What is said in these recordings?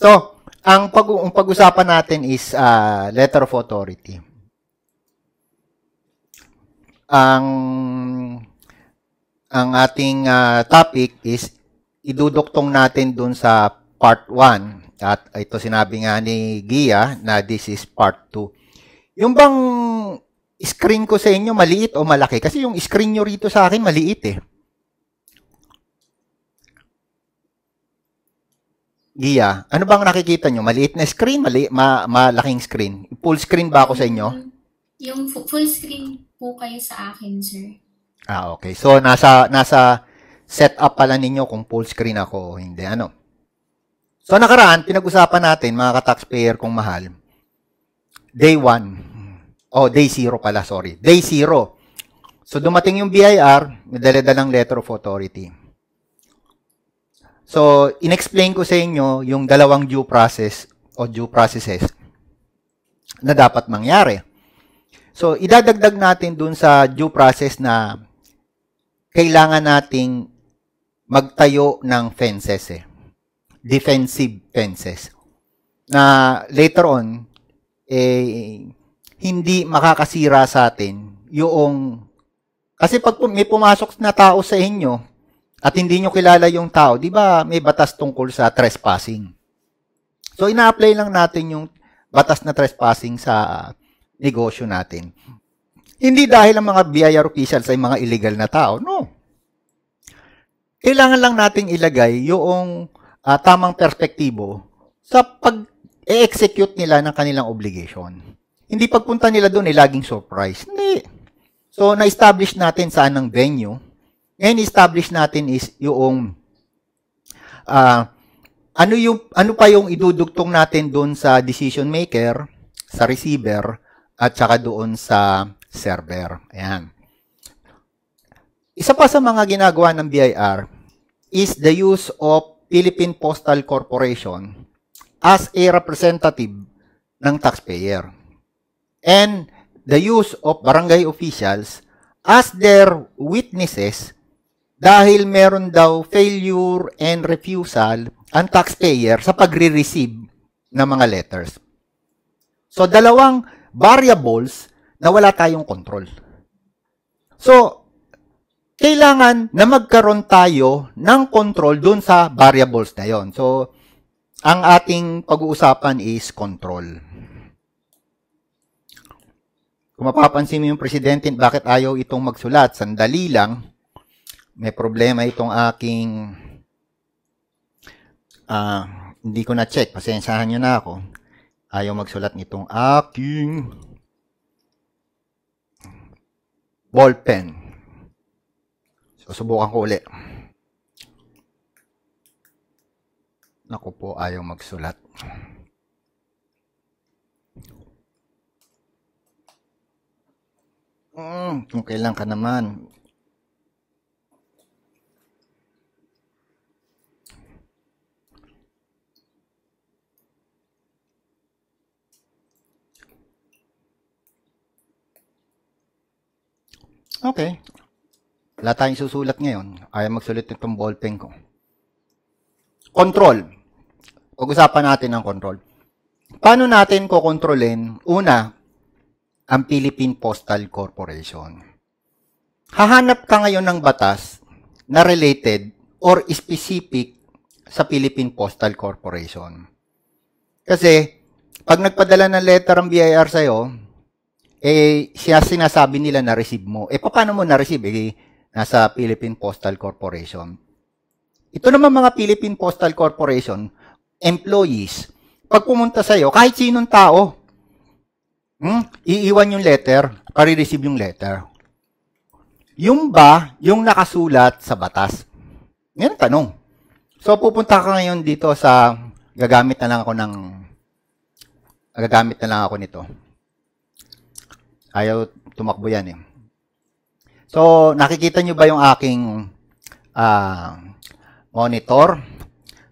So, ang pag ang pag-usapan natin is uh, letter of authority. Ang ang ating uh, topic is iduduktong natin dun sa part 1 at ito sinabi nga ni Gia na this is part 2. Yung bang screen ko sa inyo maliit o malaki? Kasi yung screen niyo rito sa akin maliit eh. Gia, ano bang nakikita nyo? Maliit na screen? Mali, ma, malaking screen? Full screen ba ako sa inyo? Yung full screen po kayo sa akin, sir. Ah, okay. So, nasa, nasa setup pala ninyo kung full screen ako o hindi. Ano? So, nakaraan, pinag-usapan natin, mga ka-taxpayer kung mahal, day 1, oh, day 0 pala, sorry. Day 0. So, dumating yung BIR, nadaladalang letter of authority. So, inexplain ko sa inyo yung dalawang due process o due processes na dapat mangyari. So, idadagdag natin dun sa due process na kailangan nating magtayo ng fences eh. Defensive fences. Na later on, eh, hindi makakasira sa atin yung kasi pag may pumasok na tao sa inyo, at hindi nyo kilala yung tao, di ba may batas tungkol sa trespassing? So, ina-apply lang natin yung batas na trespassing sa negosyo natin. Hindi dahil ang mga BIR officials ay mga illegal na tao, no. Kailangan lang nating ilagay yung uh, tamang perspektibo sa pag-execute nila ng kanilang obligation. Hindi pagpunta nila doon ay laging surprise. Hindi. So, na-establish natin saan ang venue, ngayon, establish natin is yung uh, ano yung ano pa yung idudugtong natin doon sa decision maker, sa receiver at saka doon sa server. Ayan. Isa pa sa mga ginagawa ng BIR is the use of Philippine Postal Corporation as a representative ng taxpayer and the use of barangay officials as their witnesses dahil meron daw failure and refusal ang taxpayer sa pagre-receive ng mga letters. So, dalawang variables na wala tayong control. So, kailangan na magkaroon tayo ng control dun sa variables na yon. So, ang ating pag-uusapan is control. Kung mapapansin mo yung presidente, bakit ayaw itong magsulat? Sandali lang may problema itong aking uh, hindi ko na-check. Pasensahan nyo na ako. Ayaw magsulat nitong aking ballpen. So, subukan ko uli Naku po, ayaw magsulat. Mm, kung kailan ka naman. Okay. Wala tayong susulat ngayon. Ayaw magsulit nitong ballpen ko. Control. Pag-usapan natin ang control. Paano natin kokontrolin? Una, ang Philippine Postal Corporation. Hahanap ka ngayon ng batas na related or specific sa Philippine Postal Corporation. Kasi, pag nagpadala ng letter ang BIR sa'yo, eh siya sinasabi nila na receive mo. Eh paano mo na receive? Eh nasa Philippine Postal Corporation. Ito naman mga Philippine Postal Corporation employees, pag pumunta sa iyo, kahit sinong tao, hmm, iiwan yung letter, pare-receive yung letter. Yung ba, yung nakasulat sa batas? Yan tanong. So, pupunta ka ngayon dito sa, gagamit na lang ako ng, gagamit na lang ako nito. Ayaw tumakbo yan eh. So, nakikita nyo ba yung aking uh, monitor?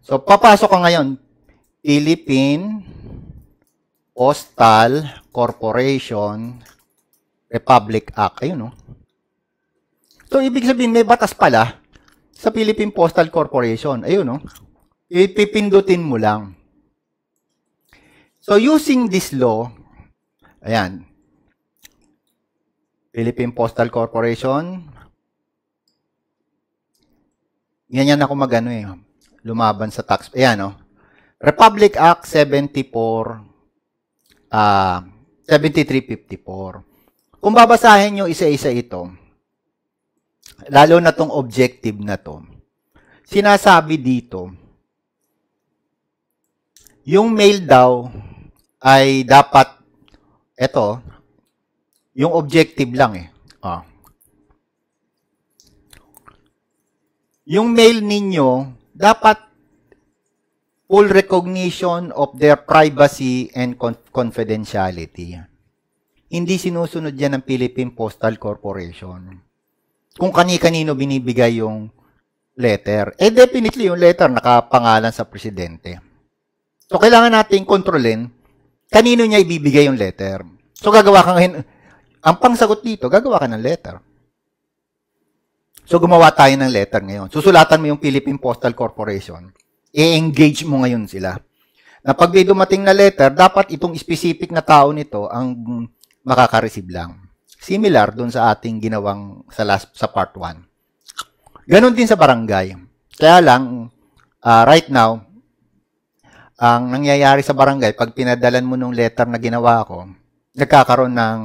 So, papasok ko ngayon. Philippine Postal Corporation Republic Act. Ayun, no? Oh. So, ibig sabihin, may batas pala sa Philippine Postal Corporation. Ayun, no? Oh. Ipipindutin mo lang. So, using this law, ayan, Philippine Postal Corporation. Yan yan ako magano eh. Lumaban sa tax. Ayan oh. Republic Act 74 uh, 7354. Kung babasahin nyo isa-isa ito, lalo na tong objective na to, sinasabi dito, yung mail daw ay dapat, eto, yung objective lang eh. Oh. Yung mail ninyo, dapat full recognition of their privacy and confidentiality. Hindi sinusunod yan ng Philippine Postal Corporation. Kung kani-kanino binibigay yung letter. Eh, definitely yung letter nakapangalan sa presidente. So, kailangan natin kontrolin kanino niya ibibigay yung letter. So, gagawa ka ngayon, ang pangsagot dito, gagawa ka ng letter. So gumawa tayo ng letter ngayon. Susulatan mo yung Philippine Postal Corporation. I-engage mo ngayon sila. Na pag may dumating na letter, dapat itong specific na tao nito ang makaka-receive lang. Similar doon sa ating ginawang sa last sa part 1. Ganon din sa barangay. Kaya lang uh, right now ang nangyayari sa barangay pag pinadalan mo nung letter na ginawa ko, nagkakaroon ng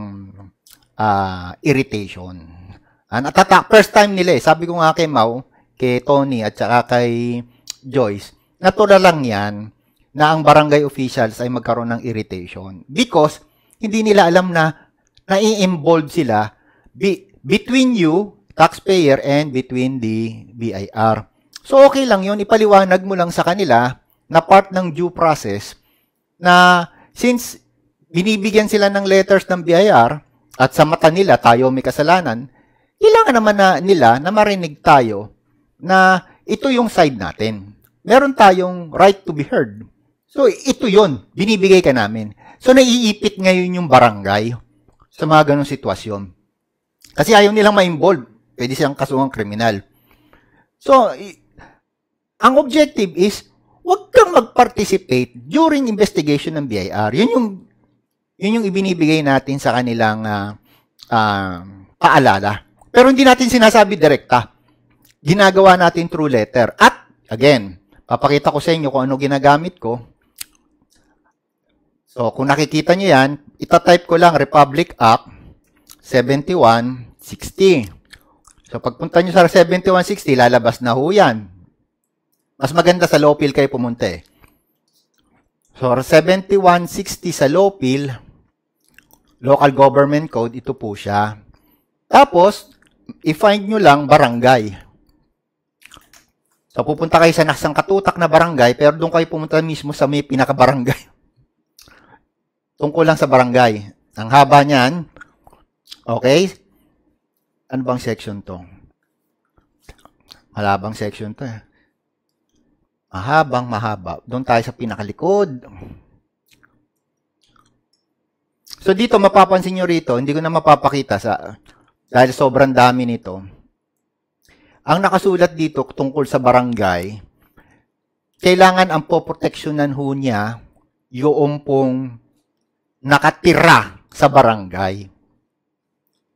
uh, irritation. And ah, at attack, first time nila eh, sabi ko nga kay Mau, kay Tony at saka kay Joyce, natula lang yan na ang barangay officials ay magkaroon ng irritation because hindi nila alam na nai-involve sila be, between you, taxpayer, and between the BIR. So okay lang yun, ipaliwanag mo lang sa kanila na part ng due process na since binibigyan sila ng letters ng BIR, at sa mata nila tayo may kasalanan, kailangan naman na, nila na marinig tayo na ito yung side natin. Meron tayong right to be heard. So, ito yon binibigay ka namin. So, naiipit ngayon yung barangay sa mga ganong sitwasyon. Kasi ayaw nilang ma-involve. Pwede siyang kasuhang kriminal. So, ang objective is, huwag kang mag-participate during investigation ng BIR. Yun yung yun yung ibinibigay natin sa kanilang uh, uh, paalala. Pero hindi natin sinasabi direkta. Ginagawa natin through letter. At, again, papakita ko sa inyo kung ano ginagamit ko. So, kung nakikita nyo yan, itatype ko lang Republic Act 7160. So, pagpunta nyo sa 7160, lalabas na ho yan. Mas maganda sa low pill kayo pumunta eh. So, 7160 sa low pill, Local Government Code, ito po siya. Tapos, i-find nyo lang barangay. So, pupunta kayo sa nasang katutak na barangay, pero doon kayo pumunta mismo sa may pinaka-barangay. Tungkol lang sa barangay. Ang haba niyan, okay? Ano bang section to? Malabang section to eh. Mahabang mahaba. Doon tayo sa pinakalikod. So dito mapapansin niyo rito, hindi ko na mapapakita sa dahil sobrang dami nito. Ang nakasulat dito tungkol sa barangay, kailangan ang poproteksyonan ho niya yung pong nakatira sa barangay.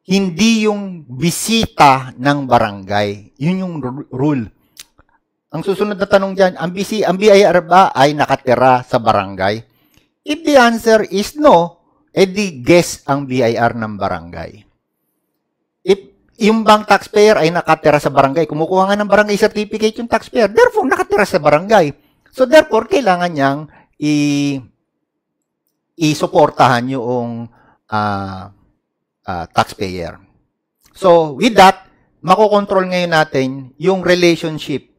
Hindi yung bisita ng barangay. Yun yung rule. Ang susunod na tanong dyan, ang, BC, ang BIR ba ay nakatira sa barangay? If the answer is no, eh di guess ang BIR ng barangay. If yung bang taxpayer ay nakatira sa barangay, kumukuha nga ng barangay certificate yung taxpayer, therefore nakatira sa barangay. So therefore, kailangan niyang i isuportahan yung uh, uh, taxpayer. So with that, makokontrol ngayon natin yung relationship,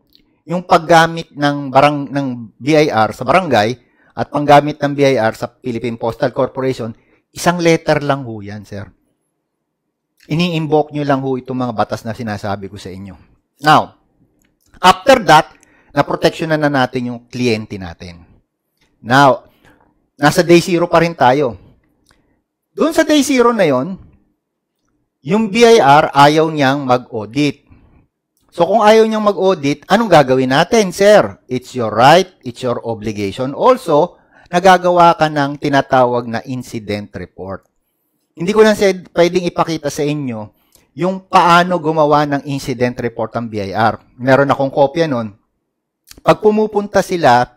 yung paggamit ng barang ng BIR sa barangay at panggamit ng BIR sa Philippine Postal Corporation Isang letter lang ho yan, sir. Ini-invoke nyo lang ho itong mga batas na sinasabi ko sa inyo. Now, after that, na-protection na natin yung kliyente natin. Now, nasa day zero pa rin tayo. Doon sa day zero na yon, yung BIR ayaw niyang mag-audit. So kung ayaw niyang mag-audit, anong gagawin natin, sir? It's your right, it's your obligation also nagagawa ka ng tinatawag na incident report. Hindi ko lang said, pwedeng ipakita sa inyo yung paano gumawa ng incident report ang BIR. Meron akong kopya nun. Pag pumupunta sila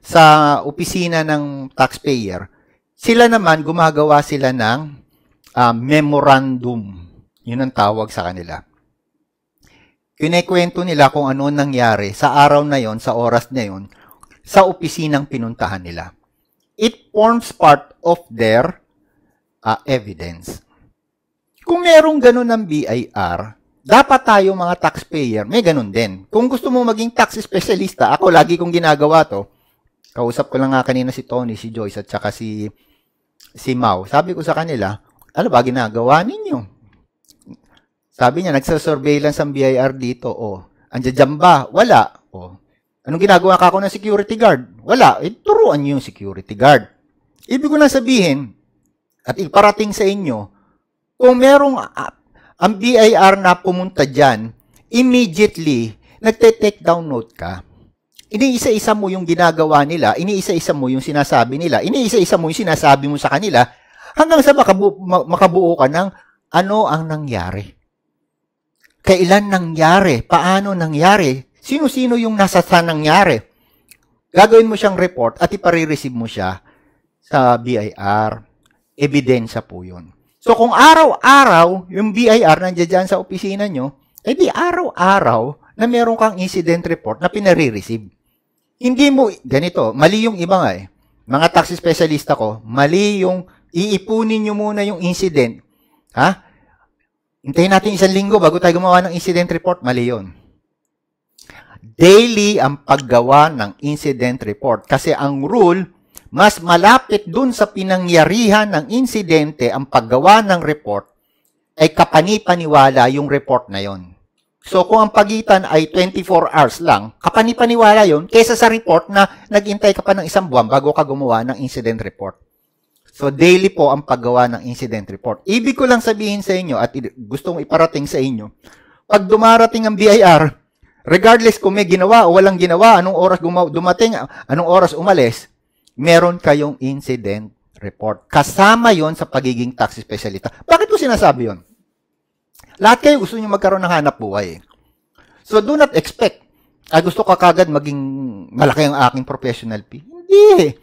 sa opisina ng taxpayer, sila naman gumagawa sila ng uh, memorandum. Yun ang tawag sa kanila kinekwento nila kung ano nangyari sa araw na yon, sa oras na yon, sa opisinang pinuntahan nila forms part of their uh, evidence. Kung merong ganun ng BIR, dapat tayo mga taxpayer, may ganun din. Kung gusto mo maging tax specialista, ako lagi kong ginagawa to, kausap ko lang nga kanina si Tony, si Joyce, at saka si, si Mau. Sabi ko sa kanila, ano ba ginagawa ninyo? Sabi niya, nagsasurveillance ang BIR dito. O, oh, andyan dyan ba? Wala. O, oh, anong ginagawa ka ako ng security guard? Wala. Eh, turuan niyo yung security guard. Ibig ko na sabihin, at iparating sa inyo, kung merong uh, ang BIR na pumunta dyan, immediately, nagte-take down note ka. Iniisa-isa mo yung ginagawa nila, iniisa-isa mo yung sinasabi nila, iniisa-isa mo yung sinasabi mo sa kanila, hanggang sa makabu- makabuo ka ng ano ang nangyari. Kailan nangyari? Paano nangyari? Sino-sino yung nasa sa nangyari? Gagawin mo siyang report at ipare-receive mo siya sa BIR. Ebidensya po yun. So kung araw-araw yung BIR nandiyan sa opisina nyo, eh di araw-araw na meron kang incident report na pinare-receive. Hindi mo, ganito, mali yung iba nga eh. Mga taxi specialist ako, mali yung iipunin nyo muna yung incident. Ha? Hintayin natin isang linggo bago tayo gumawa ng incident report, mali yun. Daily ang paggawa ng incident report. Kasi ang rule, mas malapit dun sa pinangyarihan ng insidente ang paggawa ng report ay kapanipaniwala yung report na yon. So kung ang pagitan ay 24 hours lang, kapanipaniwala yon kaysa sa report na naghintay ka pa ng isang buwan bago ka gumawa ng incident report. So daily po ang paggawa ng incident report. Ibig ko lang sabihin sa inyo at gusto kong iparating sa inyo, pag dumarating ang BIR, regardless kung may ginawa o walang ginawa, anong oras dumating, anong oras umalis, meron kayong incident report. Kasama yon sa pagiging tax specialist. Bakit ko sinasabi yon? Lahat kayo gusto nyo magkaroon ng hanap buhay. So, do not expect. Ah, gusto ko kagad maging malaki ang aking professional fee. Hindi.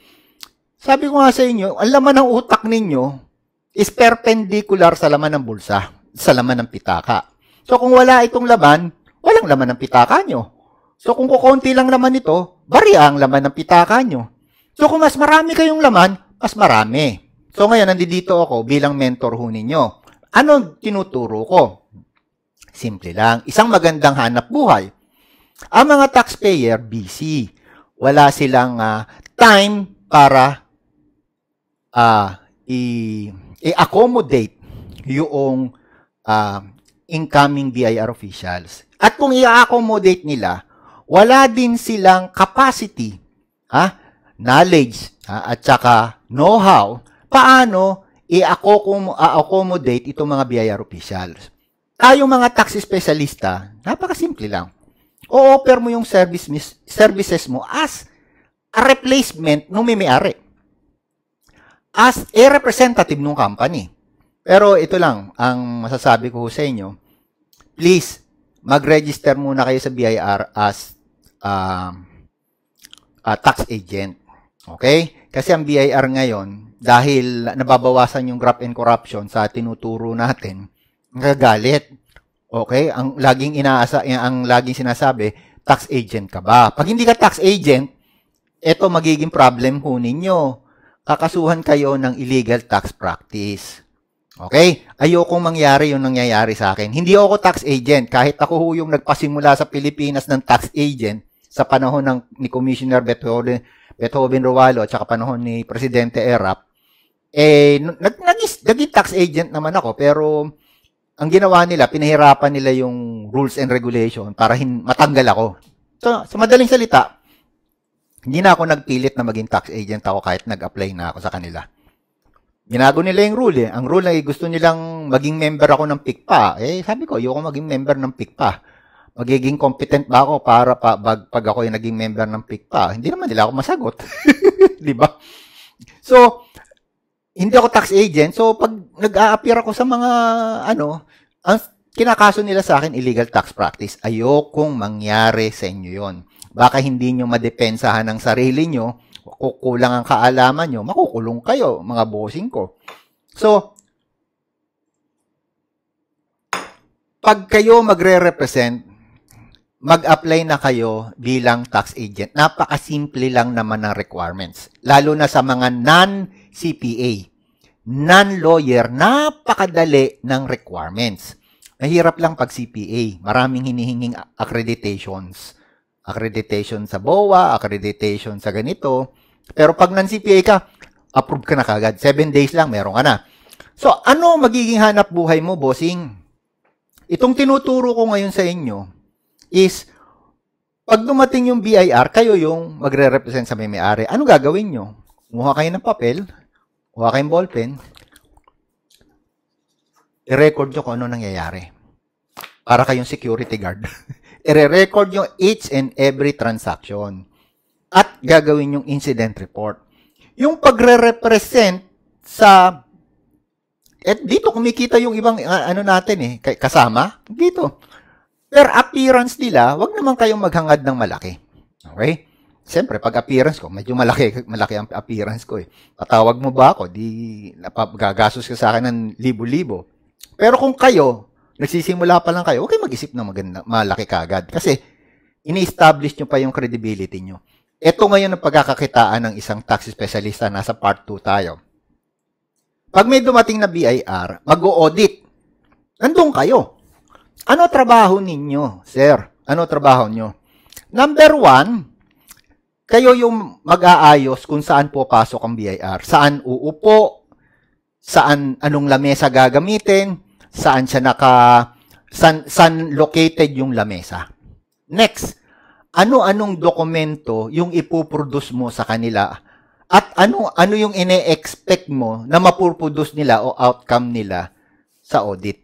Sabi ko nga sa inyo, ang laman ng utak ninyo is perpendicular sa laman ng bulsa, sa laman ng pitaka. So, kung wala itong laman, walang laman ng pitaka nyo. So, kung kukunti lang naman ito, bariya ang laman ng pitaka nyo. So kung mas marami kayong laman, mas marami. So ngayon, nandito ako bilang mentor ho ninyo. Ano tinuturo ko? Simple lang. Isang magandang hanap buhay. Ang mga taxpayer, busy. Wala silang uh, time para uh, i-accommodate yung uh, incoming BIR officials. At kung i-accommodate nila, wala din silang capacity ha, knowledge ha, at saka know-how paano i-accommodate itong mga BIR officials. Tayong mga tax specialista, napakasimple lang. O-offer mo yung service mis- services mo as a replacement ng may-ari. As a representative ng company. Pero ito lang ang masasabi ko sa inyo. Please, mag-register muna kayo sa BIR as uh, uh, tax agent Okay? Kasi ang BIR ngayon, dahil nababawasan yung graft and corruption sa tinuturo natin, nagagalit. Okay? Ang laging inaasa ang laging sinasabi, tax agent ka ba? Pag hindi ka tax agent, eto magiging problem ho ninyo. Kakasuhan kayo ng illegal tax practice. Okay? Ayokong mangyari yung nangyayari sa akin. Hindi ako tax agent. Kahit ako yung nagpasimula sa Pilipinas ng tax agent sa panahon ng, ni Commissioner Betolen ito Obin Ruwalo at saka panahon ni Presidente Erap, eh, nag, nag, naging tax agent naman ako, pero ang ginawa nila, pinahirapan nila yung rules and regulation para hin, matanggal ako. So, sa madaling salita, hindi na ako nagpilit na maging tax agent ako kahit nag-apply na ako sa kanila. Ginago nila yung rule eh. Ang rule ay gusto nilang maging member ako ng PICPA. Eh, sabi ko, ayoko maging member ng PICPA magiging competent ba ako para pa, pag, pag ako ay naging member ng PICPA? Hindi naman nila ako masagot. di ba? So, hindi ako tax agent. So, pag nag-a-appear ako sa mga, ano, ang kinakaso nila sa akin, illegal tax practice. Ayokong mangyari sa inyo yon. Baka hindi nyo madepensahan ang sarili nyo, kukulang ang kaalaman nyo, makukulong kayo, mga bossing ko. So, pag kayo magre-represent mag-apply na kayo bilang tax agent. Napakasimple lang naman ng requirements. Lalo na sa mga non-CPA, non-lawyer, napakadali ng requirements. Mahirap lang pag CPA. Maraming hinihinging accreditations. Accreditation sa BOA, accreditation sa ganito. Pero pag non-CPA ka, approve ka na kagad. Seven days lang, meron ka na. So, ano magiging hanap buhay mo, bossing? Itong tinuturo ko ngayon sa inyo, is, pag dumating yung BIR, kayo yung magre-represent sa may-ari. Ano gagawin nyo? Kumuha kayo ng papel, kuha kayong ballpen, i-record nyo kung ano nangyayari. Para kayong security guard. i-record nyo each and every transaction. At gagawin yung incident report. Yung pagre-represent sa at eh, dito kumikita yung ibang ah, ano natin eh, kasama dito per appearance nila, wag naman kayong maghangad ng malaki. Okay? Siyempre, pag appearance ko, medyo malaki, malaki ang appearance ko eh. Patawag mo ba ako? Di, gagastos ka sa akin ng libo-libo. Pero kung kayo, nagsisimula pa lang kayo, okay mag-isip ng maganda, malaki kagad. Kasi, ini-establish nyo pa yung credibility nyo. Ito ngayon ang pagkakakitaan ng isang tax specialista, nasa part 2 tayo. Pag may dumating na BIR, mag-audit. Nandun kayo. Ano trabaho ninyo, sir? Ano trabaho nyo? Number one, kayo yung mag-aayos kung saan po pasok ang BIR. Saan uupo, saan anong lamesa gagamitin, saan siya naka san, saan located yung lamesa. Next, ano-anong dokumento yung ipuproduce mo sa kanila at ano ano yung ine-expect mo na mapuproduce nila o outcome nila sa audit.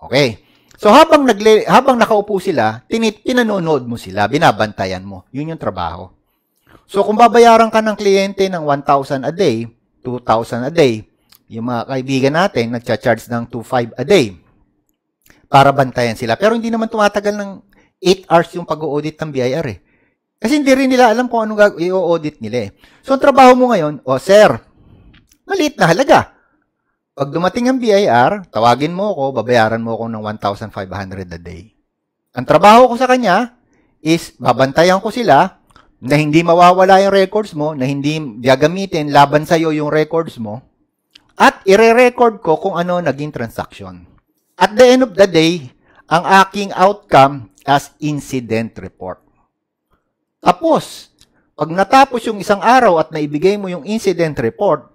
Okay. So habang nagle habang nakaupo sila, tinit tinanonood mo sila, binabantayan mo. 'Yun yung trabaho. So kung babayaran ka ng kliyente ng 1,000 a day, 2,000 a day, yung mga kaibigan natin nagcha-charge ng 2,500 a day para bantayan sila. Pero hindi naman tumatagal ng 8 hours yung pag-audit ng BIR eh. Kasi hindi rin nila alam kung anong i-audit nila eh. So ang trabaho mo ngayon, o oh, sir, maliit na halaga. Pag dumating ang BIR, tawagin mo ako, babayaran mo ako ng 1,500 a day. Ang trabaho ko sa kanya is babantayan ko sila na hindi mawawala yung records mo, na hindi gagamitin laban sa iyo yung records mo, at ire-record ko kung ano naging transaction. At the end of the day, ang aking outcome as incident report. Tapos, pag natapos yung isang araw at naibigay mo yung incident report,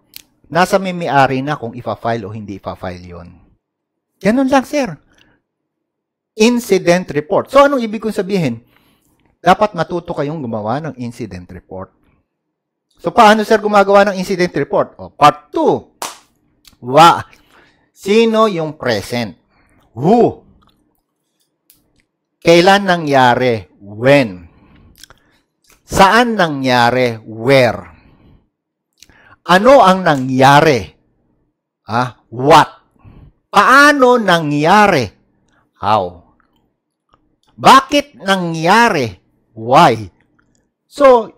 nasa mimiari na kung ipa-file o hindi ipa-file yon. Ganun lang, sir. Incident report. So, anong ibig kong sabihin? Dapat matuto kayong gumawa ng incident report. So, paano, sir, gumagawa ng incident report? O, part 2. Wa. Sino yung present? Who? Kailan nangyari? When? Saan nangyari? Where? Ano ang nangyari? Ah, what? Paano nangyari? How? Bakit nangyari? Why? So,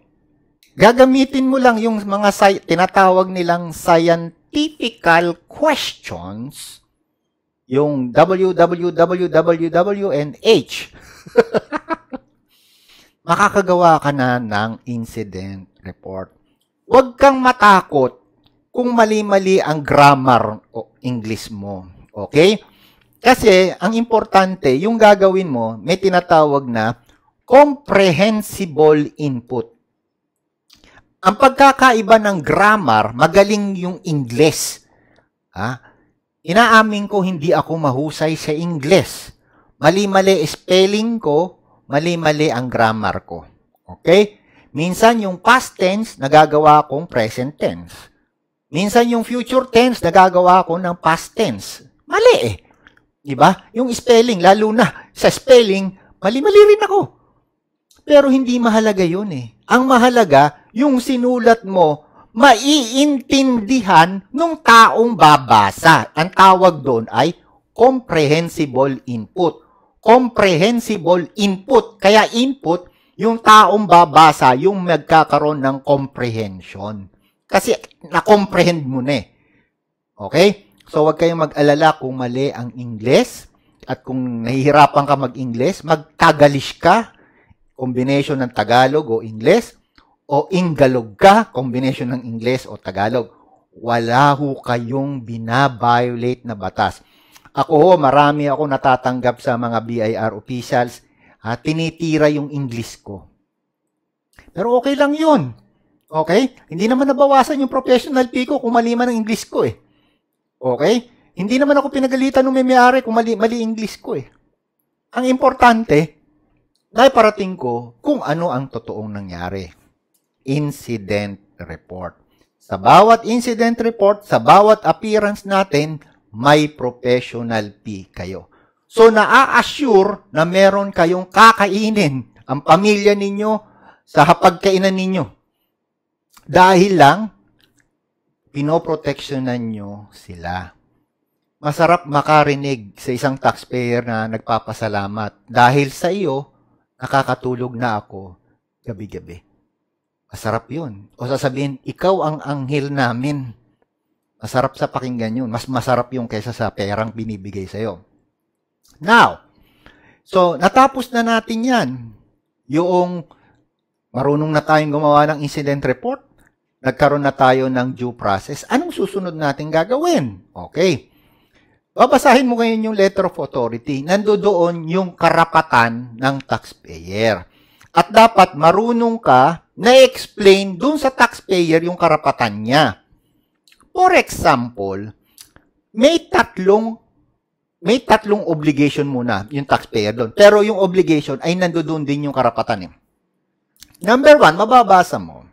gagamitin mo lang yung mga tinatawag nilang scientifical questions, yung www Makakagawa ka na ng incident report. Huwag kang matakot kung mali-mali ang grammar o English mo. Okay? Kasi ang importante, yung gagawin mo, may tinatawag na comprehensible input. Ang pagkakaiba ng grammar, magaling yung English. Ha? Inaamin ko hindi ako mahusay sa English. Mali-mali spelling ko, mali-mali ang grammar ko. Okay? Minsan yung past tense, nagagawa kong present tense. Minsan yung future tense, nagagawa ko ng past tense. Mali eh. Diba? Yung spelling, lalo na sa spelling, mali-mali rin ako. Pero hindi mahalaga yun eh. Ang mahalaga, yung sinulat mo, maiintindihan nung taong babasa. Ang tawag doon ay comprehensible input. Comprehensible input. Kaya input, yung taong babasa, yung magkakaroon ng comprehension. Kasi na-comprehend mo na eh. Okay? So, huwag kayong mag-alala kung mali ang English at kung nahihirapan ka mag-Ingles, magtagalish ka, combination ng Tagalog o English, o Ingalog ka, combination ng English o Tagalog. Wala ho kayong binabiolate na batas. Ako ho, marami ako natatanggap sa mga BIR officials uh, tinitira yung English ko. Pero okay lang yun. Okay? Hindi naman nabawasan yung professional fee ko kung mali man ang English ko eh. Okay? Hindi naman ako pinagalitan ng may-ari kung mali, mali English ko eh. Ang importante, dahil parating ko kung ano ang totoong nangyari. Incident report. Sa bawat incident report, sa bawat appearance natin, may professional fee kayo. So, naa-assure na meron kayong kakainin ang pamilya ninyo sa hapagkainan ninyo. Dahil lang, pinoproteksyonan nyo sila. Masarap makarinig sa isang taxpayer na nagpapasalamat. Dahil sa iyo, nakakatulog na ako gabi-gabi. Masarap yun. O sasabihin, ikaw ang anghel namin. Masarap sa pakinggan yun. Mas masarap yung kaysa sa perang binibigay sa'yo. Now, so natapos na natin yan. Yung marunong na tayong gumawa ng incident report, nagkaroon na tayo ng due process. Anong susunod natin gagawin? Okay. Babasahin mo ngayon yung letter of authority. doon yung karapatan ng taxpayer. At dapat marunong ka na explain doon sa taxpayer yung karapatan niya. For example, may tatlong may tatlong obligation muna yung taxpayer doon. Pero yung obligation ay nandoon din yung karapatan eh. Number one, mababasa mo,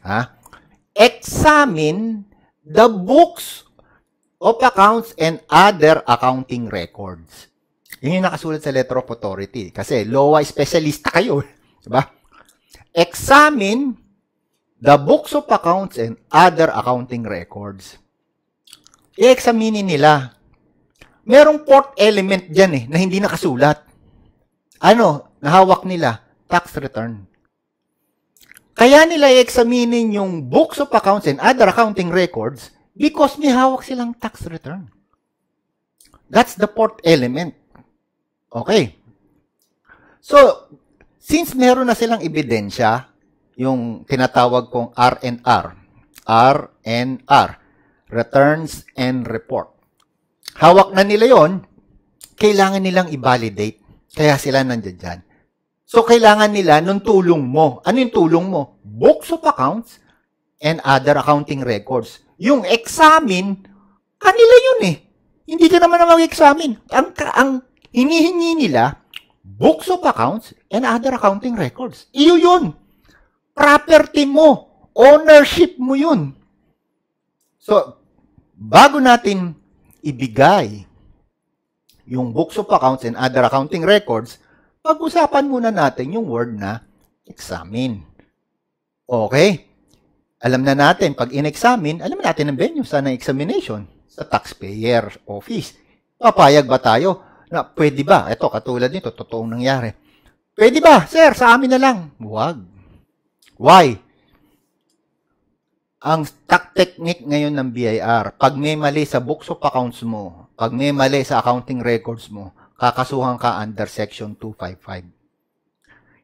ha? Examine the books of accounts and other accounting records. Yun yung nakasulat sa letter of authority. Kasi LOA specialista kayo. Eh. Diba? Examine the books of accounts and other accounting records. I-examine nila merong fourth element dyan eh, na hindi nakasulat. Ano, nahawak nila, tax return. Kaya nila i-examinin yung books of accounts and other accounting records because may hawak silang tax return. That's the fourth element. Okay. So, since meron na silang ebidensya, yung tinatawag kong RNR, RNR, Returns and Report hawak na nila yon, kailangan nilang i-validate. Kaya sila nandiyan dyan. So, kailangan nila nung tulong mo. Ano yung tulong mo? Books of accounts and other accounting records. Yung examine, kanila yun eh. Hindi ka naman na mag-examine. Ang, ang hinihingi nila, books of accounts and other accounting records. Iyo yun. Property mo. Ownership mo yun. So, bago natin ibigay yung books of accounts and other accounting records, pag-usapan muna natin yung word na examine. Okay? Alam na natin, pag in-examine, alam natin ang venue sa examination sa taxpayer office. Papayag ba tayo na pwede ba? Ito, katulad nito, totoong nangyari. Pwede ba, sir, sa amin na lang? Huwag. Why? ang technique ngayon ng BIR, pag may mali sa books of accounts mo, pag may mali sa accounting records mo, kakasuhan ka under section 255.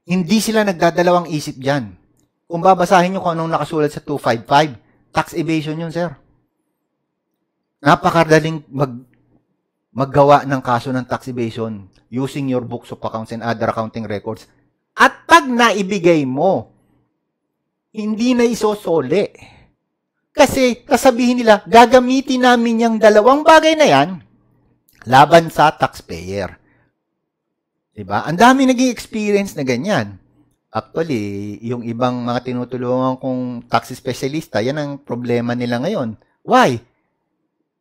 Hindi sila nagdadalawang isip dyan. Kung babasahin nyo kung anong nakasulat sa 255, tax evasion yun, sir. Napakadaling mag, maggawa ng kaso ng tax evasion using your books of accounts and other accounting records. At pag naibigay mo, hindi na isosole. Kasi sasabihin nila, gagamitin namin yung dalawang bagay na yan laban sa taxpayer. Diba? Ang dami naging experience na ganyan. Actually, yung ibang mga tinutulungan kong tax specialista, yan ang problema nila ngayon. Why?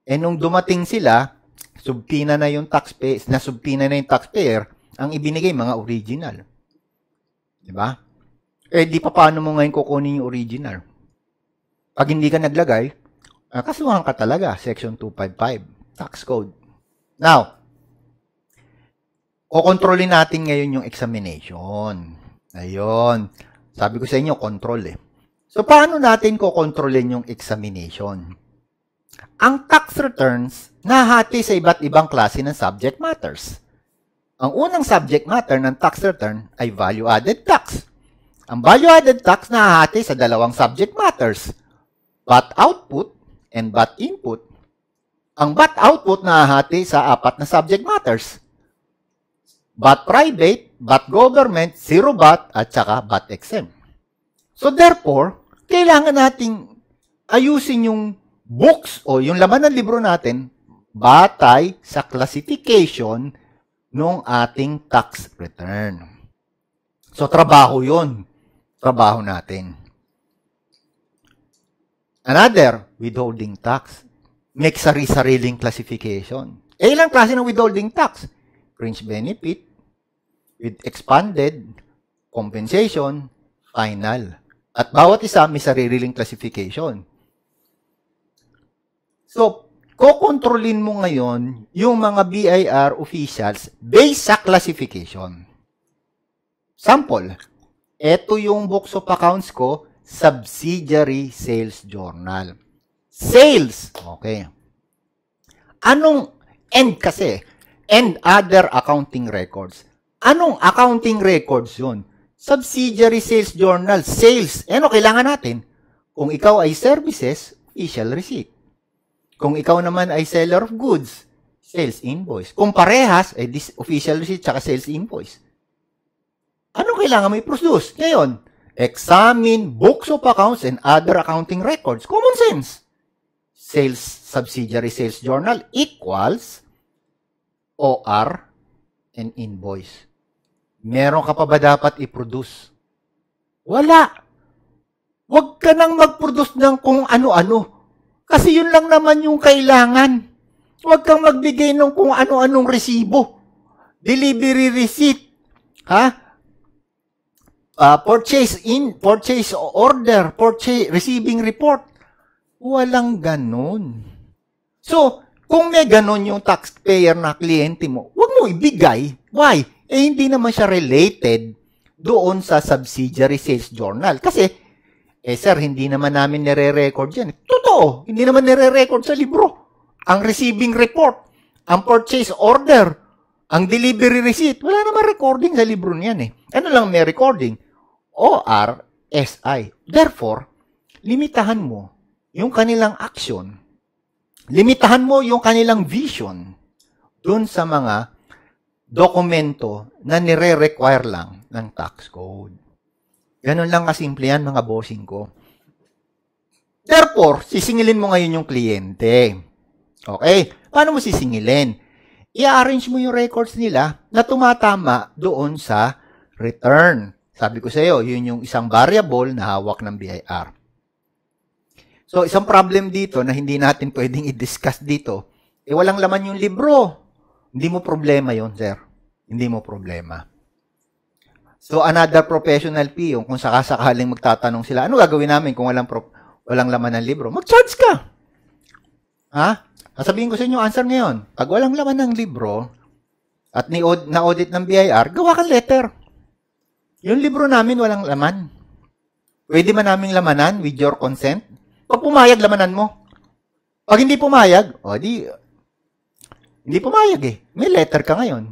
Eh nung dumating sila, subpina na yung taxpayer, na subpina na yung taxpayer, ang ibinigay mga original. 'Di ba? Eh di pa paano mo ngayon kukunin yung original? Pag hindi ka naglagay, uh, ka talaga, Section 255, tax code. Now, kokontrolin natin ngayon yung examination. Ayun. Sabi ko sa inyo, control eh. So, paano natin kokontrolin yung examination? Ang tax returns nahati sa iba't ibang klase ng subject matters. Ang unang subject matter ng tax return ay value-added tax. Ang value-added tax nahati sa dalawang subject matters. BAT output and BAT input. Ang BAT output na nahahati sa apat na subject matters. BAT private, BAT government, zero BAT, at saka BAT exempt. So therefore, kailangan nating ayusin yung books o yung laman ng libro natin batay sa classification ng ating tax return. So trabaho 'yon. Trabaho natin. Another, withholding tax. Make sari-sariling classification. Eh, ilang klase ng withholding tax? Fringe benefit, with expanded, compensation, final. At bawat isa may sariling classification. So, kokontrolin mo ngayon yung mga BIR officials based sa classification. Sample, eto yung box of accounts ko, subsidiary sales journal. Sales, okay. Anong end kasi? And other accounting records. Anong accounting records yun? Subsidiary sales journal, sales. ano kailangan natin? Kung ikaw ay services, official receipt. Kung ikaw naman ay seller of goods, sales invoice. Kung parehas, eh, this official receipt tsaka sales invoice. Ano kailangan may produce Ngayon, Examine books of accounts and other accounting records. Common sense. Sales subsidiary sales journal equals OR and invoice. Meron ka pa ba dapat i-produce? Wala. Huwag ka nang mag-produce ng kung ano-ano. Kasi yun lang naman yung kailangan. Huwag kang magbigay ng kung ano-anong resibo. Delivery receipt. Ha? uh, purchase in, purchase order, purchase, receiving report. Walang ganun. So, kung may ganun yung taxpayer na kliyente mo, wag mo ibigay. Why? Eh, hindi naman siya related doon sa subsidiary sales journal. Kasi, eh sir, hindi naman namin nire-record yan. Totoo, hindi naman nire-record sa libro. Ang receiving report, ang purchase order, ang delivery receipt, wala naman recording sa libro niyan eh. Ano lang may recording? OR, SI. Therefore, limitahan mo yung kanilang action. Limitahan mo yung kanilang vision doon sa mga dokumento na nire-require lang ng tax code. Ganun lang kasimple yan, mga bossing ko. Therefore, sisingilin mo ngayon yung kliyente. Okay? Paano mo sisingilin? I-arrange mo yung records nila na tumatama doon sa return. Sabi ko sa iyo, yun yung isang variable na hawak ng BIR. So, isang problem dito na hindi natin pwedeng i-discuss dito, eh walang laman yung libro. Hindi mo problema yon sir. Hindi mo problema. So, another professional P, yung kung sakasakaling magtatanong sila, ano gagawin namin kung walang, pro- walang laman ng libro? Mag-charge ka! Ha? Sasabihin ko sa inyo answer ngayon. Pag walang laman ng libro at ni- na-audit ng BIR, gawa kang letter. Yung libro namin walang laman. Pwede man naming lamanan with your consent? Pag pumayag, lamanan mo. Pag hindi pumayag, oh, di, hindi pumayag eh. May letter ka ngayon.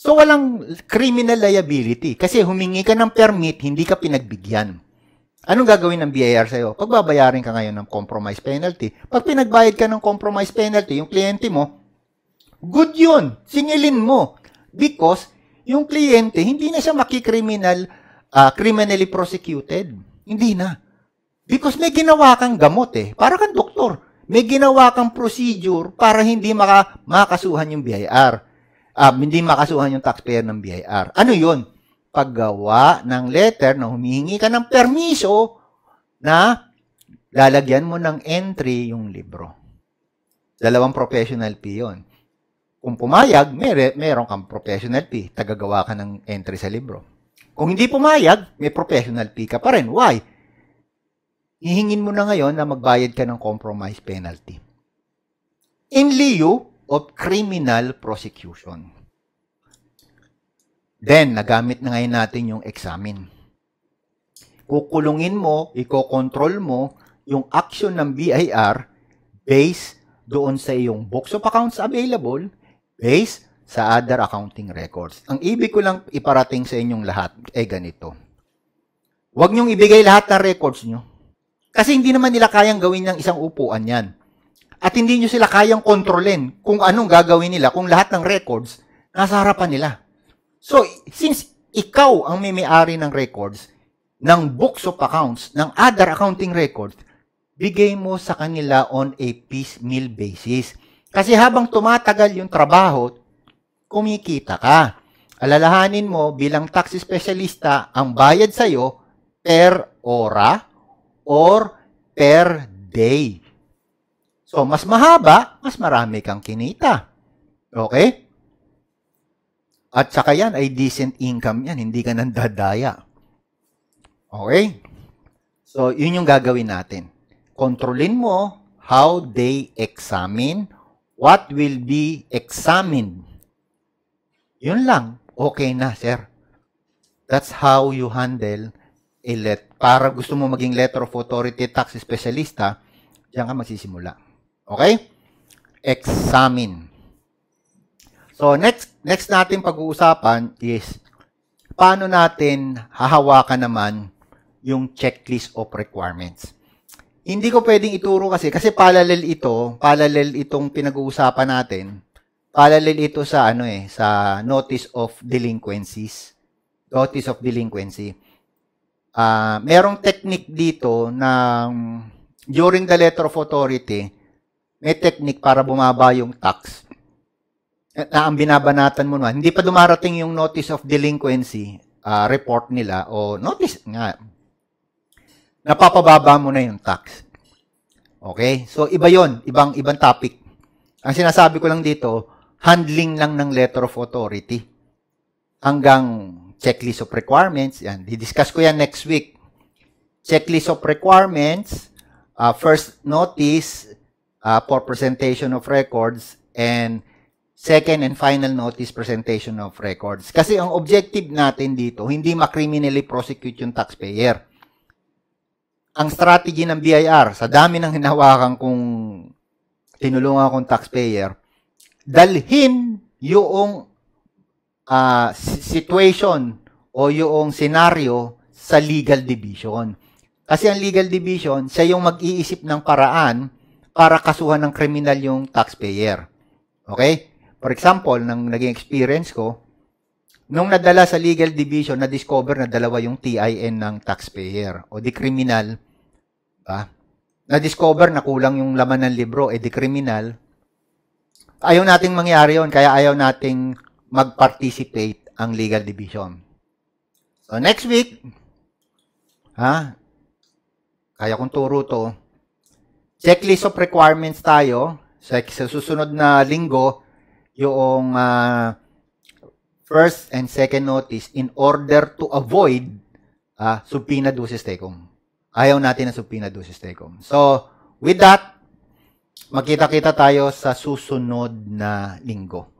So, walang criminal liability. Kasi humingi ka ng permit, hindi ka pinagbigyan. Anong gagawin ng BIR sa'yo? Pagbabayarin ka ngayon ng compromise penalty. Pag pinagbayad ka ng compromise penalty, yung kliyente mo, good yun. Singilin mo. Because yung kliyente, hindi na siya makikriminal, uh, ah, criminally prosecuted. Hindi na. Because may ginawa kang gamot eh. Para kang doktor. May ginawa kang procedure para hindi maka, makasuhan yung BIR. Uh, ah, hindi makasuhan yung taxpayer ng BIR. Ano yun? Paggawa ng letter na humihingi ka ng permiso na lalagyan mo ng entry yung libro. Dalawang professional fee yun. Kung pumayag, may re- meron kang professional fee. Tagagawa ka ng entry sa libro. Kung hindi pumayag, may professional fee ka pa rin. Why? Hihingin mo na ngayon na magbayad ka ng compromise penalty. In lieu of criminal prosecution. Then, nagamit na ngayon natin yung examine. Kukulungin mo, iko-control mo yung action ng BIR based doon sa iyong box of accounts available based sa other accounting records. Ang ibig ko lang iparating sa inyong lahat ay ganito. Huwag niyong ibigay lahat ng records niyo. Kasi hindi naman nila kayang gawin ng isang upuan yan. At hindi niyo sila kayang kontrolin kung anong gagawin nila kung lahat ng records nasa harapan nila. So, since ikaw ang may-ari ng records, ng books of accounts, ng other accounting records, bigay mo sa kanila on a piecemeal basis kasi habang tumatagal yung trabaho, kumikita ka. Alalahanin mo bilang tax specialista ang bayad sa iyo per ora or per day. So, mas mahaba, mas marami kang kinita. Okay? At saka yan ay decent income yan, hindi ka nandadaya. Okay? So, yun yung gagawin natin. Kontrolin mo how they examine what will be examined. Yun lang. Okay na, sir. That's how you handle a let. Para gusto mo maging letter of authority tax specialista, diyan ka magsisimula. Okay? Examine. So, next, next natin pag-uusapan is paano natin hahawakan naman yung checklist of requirements hindi ko pwedeng ituro kasi, kasi parallel ito, parallel itong pinag-uusapan natin, parallel ito sa ano eh, sa notice of delinquencies, notice of delinquency. Uh, merong technique dito na during the letter of authority, may technique para bumaba yung tax na ang binabanatan mo naman, hindi pa dumarating yung notice of delinquency uh, report nila o notice nga napapababa mo na yung tax. Okay? So, iba yon Ibang, ibang topic. Ang sinasabi ko lang dito, handling lang ng letter of authority hanggang checklist of requirements. Yan, didiscuss ko yan next week. Checklist of requirements, uh, first notice uh, for presentation of records, and second and final notice presentation of records. Kasi ang objective natin dito, hindi makriminally prosecute yung taxpayer ang strategy ng BIR, sa dami ng hinawakan kung tinulungan akong taxpayer, dalhin yung uh, situation o yung scenario sa legal division. Kasi ang legal division, siya yung mag-iisip ng paraan para kasuhan ng kriminal yung taxpayer. Okay? For example, nang naging experience ko, Nung nadala sa legal division, na-discover na dalawa yung TIN ng taxpayer o di criminal. Ba? Na-discover na kulang yung laman ng libro, eh di criminal. Ayaw nating mangyari yon kaya ayaw nating mag-participate ang legal division. So next week, ha? Kaya kong turo to. Checklist of requirements tayo. Sa, sa susunod na linggo, yung uh, first and second notice in order to avoid uh, subpoena ducis tecum. Ayaw natin ng subpoena ducis tecum. So, with that, magkita-kita tayo sa susunod na linggo.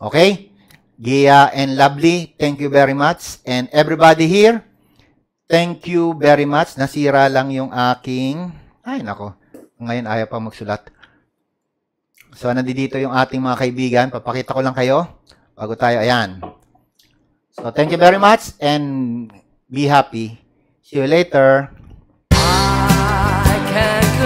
Okay? Gia and Lovely, thank you very much. And everybody here, thank you very much. Nasira lang yung aking... Ay, nako. Ngayon ayaw pa magsulat. So, nandito yung ating mga kaibigan. Papakita ko lang kayo bago tayo. Ayan. So, thank you very much and be happy. See you later. I